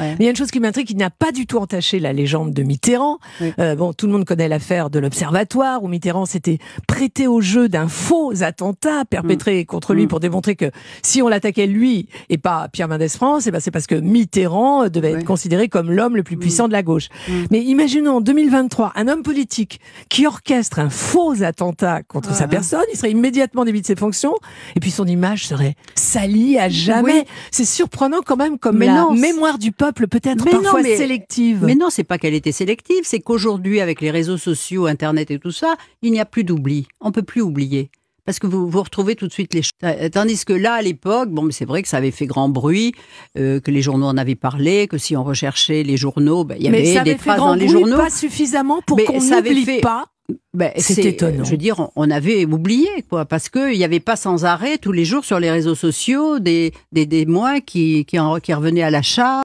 il y a une chose qui m'intrigue, qui n'a pas du tout entaché la légende de Mitterrand. Euh, bon, tout le monde connaît l'affaire de l'Observatoire, où Mitterrand s'était prêté au jeu d'un faux attentat perpétré mm. contre lui mm. pour démontrer que si on l'attaquait lui et pas Pierre Mendès France, eh ben c'est parce que Mitterrand euh, devait être considéré comme l'homme le plus mm. puissant de la gauche. Mais imaginons en 2023 un homme politique qui orchestre un faux attentat contre sa personne, il serait immédiatement débit de ses fonctions, et puis son image serait salie à jamais. C'est surprenant quand même comme la mémoire du peuple peut-être parfois sélective. Mais non, c'est pas qu'elle était sélective, c'est qu'aujourd'hui, avec les réseaux sociaux, Internet et tout ça, il n'y a plus d'oubli. On peut plus oublier parce que vous vous retrouvez tout de suite les choses. Euh, tandis que là, à l'époque, bon, c'est vrai que ça avait fait grand bruit, euh, que les journaux en avaient parlé, que si on recherchait les journaux, ben, il y avait, des phrases dans les journaux. Pas suffisamment pour qu'on n'oublie fait... pas. Ben, c'est étonnant. Je veux dire, on avait oublié, quoi, parce qu'il n'y avait pas sans arrêt tous les jours sur les réseaux sociaux des, des, des qui, qui, qui revenaient à l'achat.